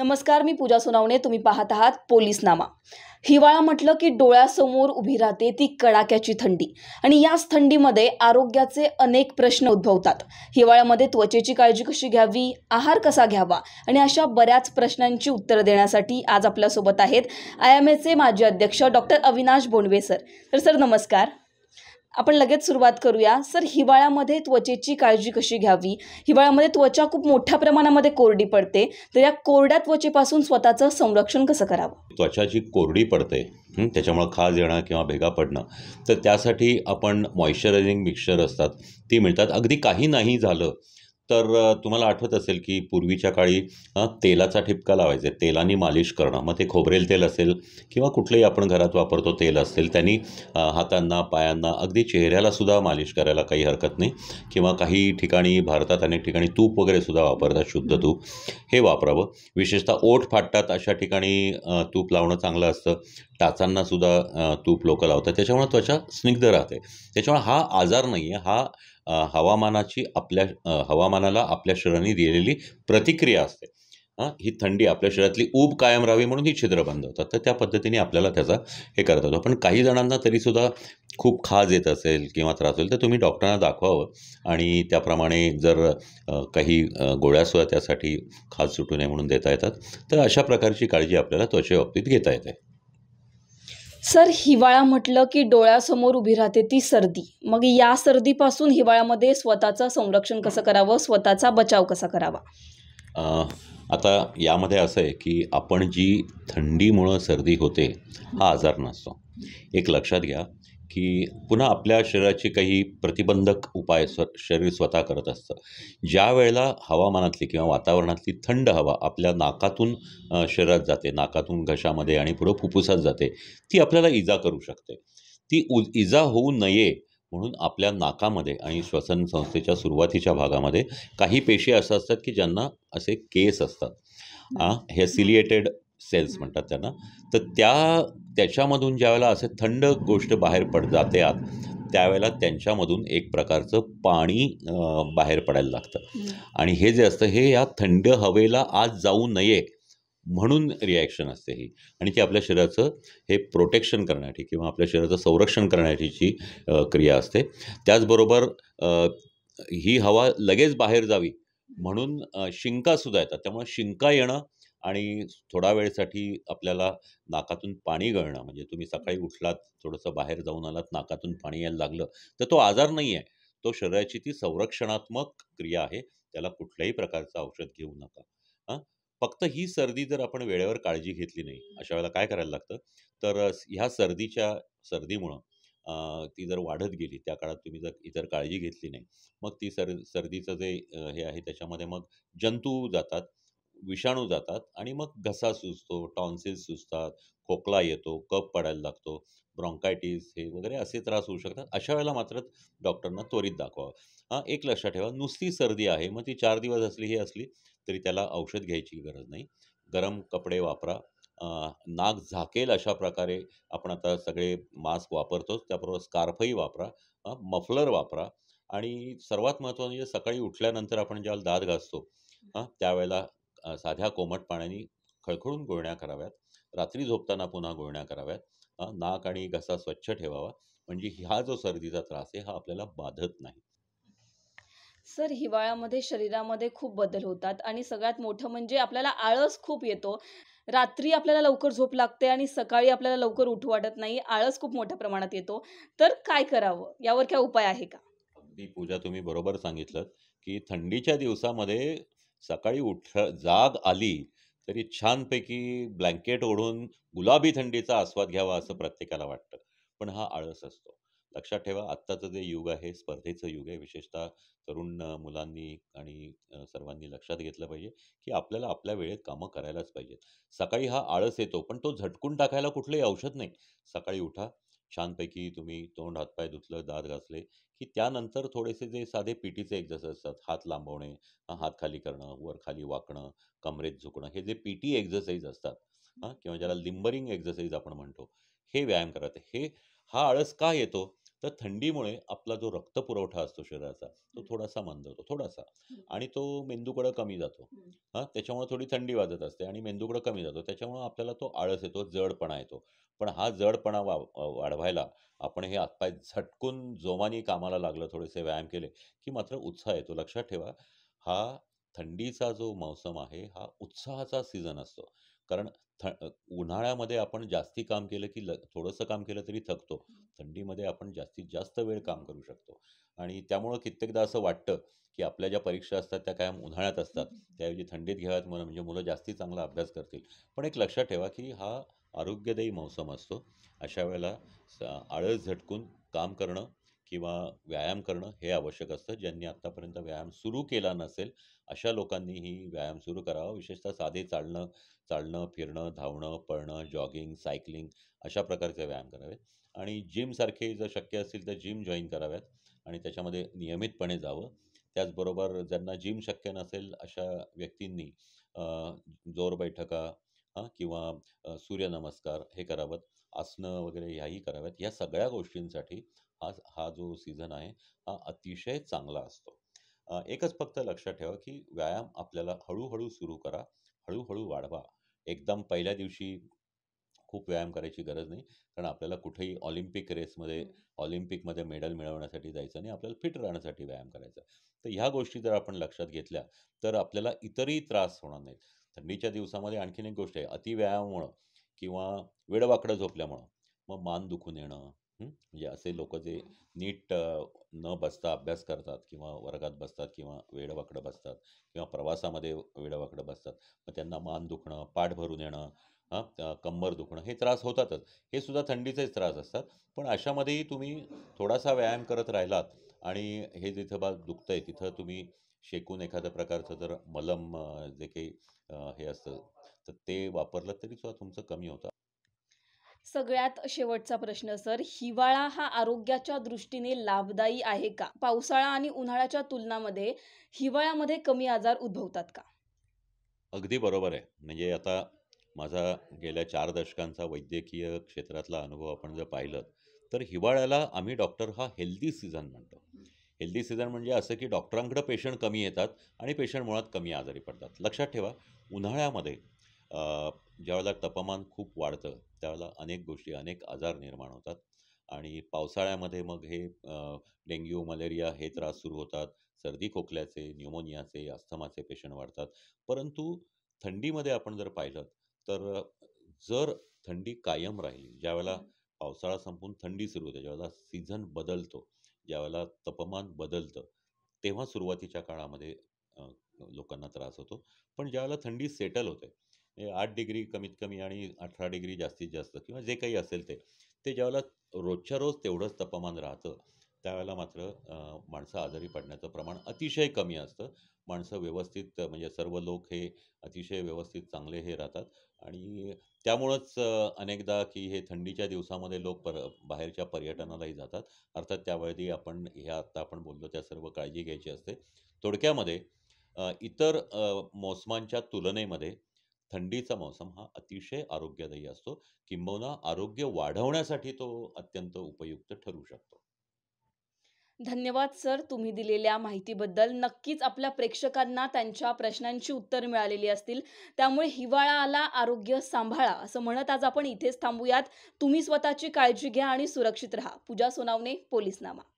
नमस्कार मी पूजा सोनावणे तुम्ही पाहत आहात नामा हिवाळा म्हटलं की डोळ्यासमोर उभी राहते ती कडाक्याची थंडी आणि याच थंडीमध्ये आरोग्याचे अनेक प्रश्न उद्भवतात हिवाळ्यामध्ये त्वचेची काळजी कशी घ्यावी आहार कसा घ्यावा आणि अशा बऱ्याच प्रश्नांची उत्तरं देण्यासाठी आज आपल्यासोबत आहेत आय एम एचे माजी अध्यक्ष डॉक्टर अविनाश बोंडवे सर तर सर नमस्कार आपण लगेच सुरुवात करूया सर हिवाळ्यामध्ये त्वचेची काळजी कशी घ्यावी हिवाळ्यामध्ये त्वचा खूप मोठ्या प्रमाणामध्ये कोरडी पडते तर या कोरड्या त्वचेपासून स्वतःचं संरक्षण कसं करावं त्वचा जी कोरडी पडते त्याच्यामुळे खाज येणं किंवा भेगा पडणं तर त्यासाठी आपण मॉइश्चरायझिंग मिक्सचर असतात ती मिळतात अगदी काही नाही झालं तर तुम्हाला आठवत असेल की पूर्वीच्या काळी तेलाचा ठिपका लावायचे तेलाने मालिश करणं मग ते खोबरेल तेल असेल किंवा कुठलंही आपण घरात वापरतो तेल असेल त्यांनी हातांना पायांना अगदी चेहऱ्यालासुद्धा मालिश करायला काही हरकत नाही किंवा काही ठिकाणी भारतात अनेक ठिकाणी तूप वगैरे सुद्धा वापरतात शुद्ध तूप हे वापरावं विशेषतः ओठ फाटतात अशा ठिकाणी तूप लावणं चांगलं असतं टाचांनासुद्धा तूप लोकं लावतात त्याच्यामुळे त्वचा स्निग्ध राहते त्याच्यामुळे हा आजार नाही आहे हा हवामानाची आपल्या हवामानाला आपल्या शरीराने दिलेली प्रतिक्रिया असते ही थंडी आपल्या शरीरातली ऊब कायम राहावी म्हणून ही छिद्र बंद होतात तर त्या पद्धतीने आपल्याला त्याचा हे करत होतो पण काही जणांना तरीसुद्धा खूप खाज येत असेल किंवा त्रास होईल तर तुम्ही डॉक्टरांना दाखवावं आणि त्याप्रमाणे जर काही गोळ्यासुद्धा त्यासाठी खाज सुटू नये म्हणून देता येतात तर अशा प्रकारची काळजी आपल्याला त्वचेबाबतीत घेता येते सर हिवाळा म्हटलं की डोळ्यासमोर उभी राहते ती सर्दी मग या सर्दीपासून हिवाळ्यामध्ये स्वतःचं संरक्षण कसं करावं स्वतःचा बचाव कसा करावा आता यामध्ये असं आहे की आपण जी थंडीमुळं सर्दी होते हा आजार नसतो एक लक्षात घ्या की पुन्हा आपल्या शरीराची काही प्रतिबंधक उपाय स्व शरीर स्वतः करत असतं ज्या वेळेला हवामानातली किंवा वातावरणातली थंड हवा आपल्या नाकातून शरीरात जाते नाकातून घशामध्ये आणि पुढं फुफ्फुसात जाते ती आपल्याला इजा करू शकते ती उ इजा होऊ नये म्हणून आपल्या नाकामध्ये आणि श्वसन संस्थेच्या सुरुवातीच्या भागामध्ये काही पेशी असं असतात की ज्यांना असे केस असतात हे सिलिएटेड सेल्स म्हणतात त्यांना तर त्या त्याच्यामधून ज्यावेळेला असे थंड गोष्ट बाहेर पड जाते आत त्यावेळेला त्यांच्यामधून एक प्रकारचं पाणी बाहेर पडायला लागतं आणि हे जे असतं हे या थंड हवेला आज जाऊ नये म्हणून रिॲक्शन असते ही आणि ती आपल्या शरीराचं हे प्रोटेक्शन करण्यासाठी किंवा आपल्या शरीराचं संरक्षण करण्याची क्रिया असते त्याचबरोबर ही हवा लगेच बाहेर जावी म्हणून शिंकासुद्धा येतात त्यामुळे शिंका येणं आणि थोडा वेळसाठी आपल्याला नाकातून पाणी गळणं म्हणजे तुम्ही सकाळी उठलात थोडंसं बाहेर जाऊन आलात नाकातून पाणी यायला लागलं तर तो आजार नाही आहे तो शरीराची ती संरक्षणात्मक क्रिया आहे त्याला कुठल्याही प्रकारचं औषध घेऊ नका हां फक्त ही सर्दी जर आपण वेळेवर काळजी घेतली नाही अशा वेळेला काय करायला लागतं तर ह्या सर्दीच्या सर्दीमुळं ती जर वाढत गेली त्या काळात तुम्ही जर इतर काळजी घेतली नाही मग ती सर सर्दीचं जे हे आहे त्याच्यामध्ये मग जंतू जातात विषाणू जातात आणि मग घसा सुजतो टॉन्सिल्स सुजतात खोकला येतो कप पडायला लागतो ब्रॉन्कायटीस हे वगैरे असे त्रास होऊ शकतात अशा वेळेला मात्र डॉक्टरना त्वरित दाखवावं हां एक लक्षात ठेवा नुसती सर्दी आहे मग ती चार दिवस असली ही असली तरी त्याला औषध घ्यायची गरज नाही गरम कपडे वापरा नाक झाकेल अशा प्रकारे आपण आता सगळे मास्क वापरतोच त्याबरोबर स्कार्फही वापरा मफलर वापरा आणि सर्वात महत्त्वाचं म्हणजे सकाळी उठल्यानंतर आपण ज्याला दात घासतो हां त्यावेळेला साध्या कोमट पाण्याने खळखळून गुळण्या कराव्यात रात्री झोपताना पुन्हा गुळण्या कराव्यात नाक आणि घसा स्वच्छ ठेवावा म्हणजे ह्या जो सर्दीचा त्रास आहे हा आपल्याला बाधत नाही सर हिवाळ्यामध्ये शरीरामध्ये खूप बदल होतात आणि सगळ्यात मोठं म्हणजे आपल्याला आळस खूप येतो रात्री आपल्याला लवकर झोप लागते आणि सकाळी आपल्याला लवकर उठू वाटत नाही आळस खूप मोठ्या प्रमाणात येतो तर काय करावं यावर काय उपाय आहे का अगदी पूजा तुम्ही बरोबर सांगितलं की थंडीच्या दिवसामध्ये सकाळी उठ जाग आली तरी छानपैकी ब्लँकेट ओढून गुलाबी थंडीचा आस्वाद घ्यावा असं प्रत्येकाला वाटतं पण हा आळस असतो लक्षात ठेवा आत्ताचं जे युग आहे स्पर्धेचं युग आहे विशेषतः तरुण मुलांनी आणि सर्वांनी लक्षात घेतलं पाहिजे की आपल्याला आपल्या वेळेत कामं करायलाच पाहिजेत सकाळी हा आळस येतो पण तो झटकून टाकायला कुठलंही औषध नाही सकाळी उठा छानपैकी तुम्ही तोंड हातपाय धुतलं दात घासले की त्यानंतर थोडेसे जे साधे पीटीचे एक्झरसाइज असतात हात लांबवणे हात खाली करणं वर खाली वाकणं कमरेत झुकणं हे जे पीटी एक्झरसाइज असतात किंवा ज्याला लिंबरिंग एक्झरसाइज आपण म्हणतो हे व्यायाम आहे हे हा आळस का येतो तर थंडीमुळे आपला जो रक्तपुरवठा असतो शरीराचा तो थोडासा मंद होतो थोडासा आणि तो मेंदूकडं कमी जातो हां त्याच्यामुळे थोडी थंडी वाजत असते आणि मेंदूकडं कमी जातो त्याच्यामुळे आपल्याला तो आळस येतो जडपणा येतो पण हा जडपणा वा वाढवायला आपण हे आतपाय झटकून जोमानी कामाला लागलं थोडेसे व्यायाम केले की मात्र उत्साह येतो लक्षात ठेवा हा थंडीचा जो मौसम आहे हा उत्साहाचा सीझन असतो कारण थ उन्हाळ्यामध्ये आपण जास्त काम केलं की ल थोडंसं काम केलं तरी थकतो थंडीमध्ये आपण जास्तीत जास्त वेळ काम करू शकतो आणि त्यामुळं कित्येकदा असं वाटतं की आपल्या ज्या परीक्षा असतात त्या कायम उन्हाळ्यात असतात त्याऐवजी थंडीत घ्याव्यात म्हणून म्हणजे मुलं जास्ती चांगला अभ्यास करतील पण एक लक्षात ठेवा की हा आरोग्यदायी मौसम असतो अशा वेळेला आळस झटकून काम करणं किंवा व्यायाम करणं हे आवश्यक असतं ज्यांनी आत्तापर्यंत व्यायाम सुरू केला नसेल अशा लोकांनीही व्यायाम सुरू करावा विशेषतः साधे चालणं चालणं फिरणं धावणं पळणं जॉगिंग सायकलिंग अशा प्रकारचे व्यायाम करावेत आणि जिमसारखे जर शक्य असतील तर जिम जॉईन कराव्यात आणि त्याच्यामध्ये नियमितपणे जावं त्याचबरोबर ज्यांना जिम शक्य नसेल अशा व्यक्तींनी जोर बैठका हां किंवा सूर्यनमस्कार हे करावं आसनं वगैरे ह्याही कराव्यात ह्या सगळ्या गोष्टींसाठी हा हा जो सीझन आहे हा अतिशय चांगला असतो एकच फक्त लक्षात ठेवा की व्यायाम आपल्याला हळूहळू सुरू करा हळूहळू वाढवा एकदम पहिल्या दिवशी खूप व्यायाम करायची गरज नाही कारण आपल्याला कुठेही ऑलिम्पिक रेसमध्ये ऑलिम्पिकमध्ये मेडल मिळवण्यासाठी जायचं नाही आपल्याला फिट राहण्यासाठी व्यायाम करायचा तर ह्या गोष्टी जर आपण लक्षात घेतल्या तर आपल्याला इतरही त्रास होणार नाहीत थंडीच्या दिवसामध्ये आणखीन एक गोष्ट आहे अतिव्यायामामुळं किंवा वेडवाकडं झोपल्यामुळं मग मान दुखून येणं म्हणजे असे लोक जे नीट न बसता अभ्यास करतात किंवा वर्गात बसतात किंवा वेडवाकडं बसतात किंवा प्रवासामध्ये वेडवाकडं बसतात मग त्यांना मान दुखणं पाठ भरून येणं हां कंबर दुखणं हे त्रास होतातच हे सुद्धा थंडीचेच त्रास असतात पण अशामध्येही तुम्ही थोडासा व्यायाम करत राहिलात आणि हे जिथं बा दुखतं आहे तिथं तुम्ही शेकून एखाद्या प्रकारचं जर मलम जे काही हे असतं तर ते वापरलं तरी सुद्धा तुमचं कमी होतं सगळ्यात शेवटचा प्रश्न सर हिवाळा हा आरोग्याच्या दृष्टीने लाभदायी आहे का पावसाळा आणि उन्हाळ्याच्या तुलनामध्ये हिवाळ्यामध्ये कमी आजार उद्भवतात का अगदी बरोबर आहे म्हणजे आता माझा गेल्या चार दशकांचा वैद्यकीय क्षेत्रातला अनुभव आपण जर पाहिलं तर हिवाळ्याला आम्ही डॉक्टर हा हेल्दी सीझन म्हणतो हेल्दी सीझन म्हणजे असं की डॉक्टरांकडं पेशंट कमी येतात आणि पेशंट मुळात कमी आजारी पडतात लक्षात ठेवा उन्हाळ्यामध्ये ज्यावेळेला तापमान खूप वाढतं त्यावेळेला अनेक गोष्टी अनेक आजार निर्माण होतात आणि पावसाळ्यामध्ये मग हे डेंग्यू मलेरिया हे त्रास सुरू होतात सर्दी खोकल्याचे न्युमोनियाचे अस्थमाचे पेशंट वाढतात परंतु थंडीमध्ये आपण जर पाहिलं तर जर थंडी कायम राहिली ज्यावेळेला पावसाळा संपून थंडी सुरू होते ज्यावेळेला सीझन बदलतो ज्यावेळेला तापमान बदलतं तेव्हा सुरुवातीच्या काळामध्ये लोकांना त्रास होतो पण ज्यावेळेला थंडी सेटल होते आठ डिग्री कमीत कमी आणि अठरा डिग्री जास्तीत जास्त किंवा जे काही असेल ते ते ज्यावेळेला रोजच्या रोज तेवढंच तापमान राहतं त्यावेळेला मात्र माणसं आजारी पडण्याचं प्रमाण अतिशय कमी असतं माणसं व्यवस्थित म्हणजे सर्व लोक हे अतिशय व्यवस्थित चांगले हे राहतात आणि त्यामुळंच अनेकदा की हे थंडीच्या दिवसामध्ये लोक पर बाहेरच्या पर्यटनालाही जातात अर्थात त्यावेळी आपण ह्या आत्ता आपण बोललो त्या सर्व काळजी घ्यायची असते थोडक्यामध्ये इतर मोसमांच्या तुलनेमध्ये थंडीचा मौसम हा अतिशय आरोग्यदायी असतो किंबहुना आरोग्य वाढवण्यासाठी तो अत्यंत उपयुक्त ठरू शकतो धन्यवाद सर तुम्ही दिलेल्या माहितीबद्दल नक्कीच आपल्या प्रेक्षकांना त्यांच्या प्रश्नांची उत्तर मिळालेली असतील त्यामुळे हिवाळा आला आरोग्य सांभाळा असं म्हणत आज आपण इथेच थांबूयात तुम्ही स्वतःची काळजी घ्या आणि सुरक्षित राहा पूजा सोनावणे पोलीसनामा